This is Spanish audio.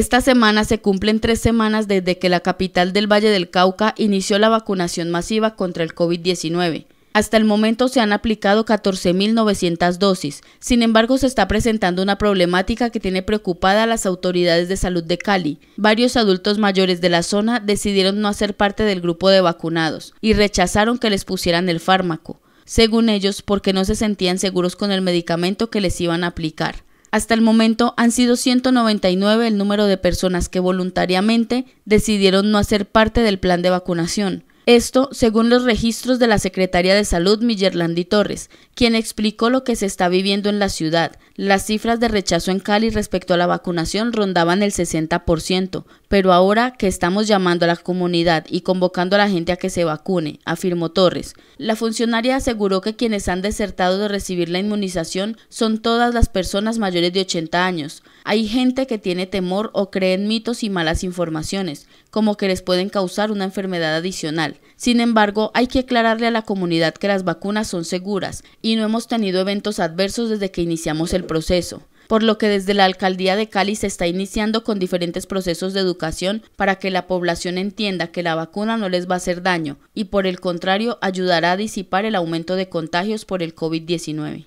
Esta semana se cumplen tres semanas desde que la capital del Valle del Cauca inició la vacunación masiva contra el COVID-19. Hasta el momento se han aplicado 14.900 dosis. Sin embargo, se está presentando una problemática que tiene preocupada a las autoridades de salud de Cali. Varios adultos mayores de la zona decidieron no hacer parte del grupo de vacunados y rechazaron que les pusieran el fármaco, según ellos porque no se sentían seguros con el medicamento que les iban a aplicar. Hasta el momento han sido 199 el número de personas que voluntariamente decidieron no hacer parte del plan de vacunación, esto según los registros de la Secretaría de Salud Millerlandi Torres, quien explicó lo que se está viviendo en la ciudad. Las cifras de rechazo en Cali respecto a la vacunación rondaban el 60%, pero ahora que estamos llamando a la comunidad y convocando a la gente a que se vacune, afirmó Torres. La funcionaria aseguró que quienes han desertado de recibir la inmunización son todas las personas mayores de 80 años. Hay gente que tiene temor o cree en mitos y malas informaciones, como que les pueden causar una enfermedad adicional. Sin embargo, hay que aclararle a la comunidad que las vacunas son seguras y no hemos tenido eventos adversos desde que iniciamos el proceso por lo que desde la Alcaldía de Cali se está iniciando con diferentes procesos de educación para que la población entienda que la vacuna no les va a hacer daño y por el contrario ayudará a disipar el aumento de contagios por el COVID-19.